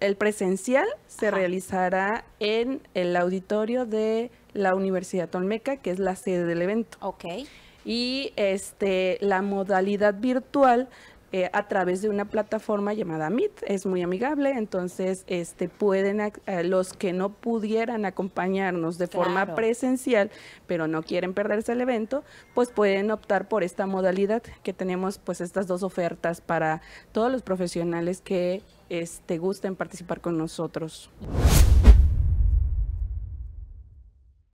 el presencial se realizará en el auditorio de la Universidad Tolmeca, que es la sede del evento. Ok. Y este, la modalidad virtual eh, a través de una plataforma llamada Meet. Es muy amigable, entonces este, pueden eh, los que no pudieran acompañarnos de forma presencial, pero no quieren perderse el evento, pues pueden optar por esta modalidad que tenemos, pues estas dos ofertas para todos los profesionales que este, gusten participar con nosotros.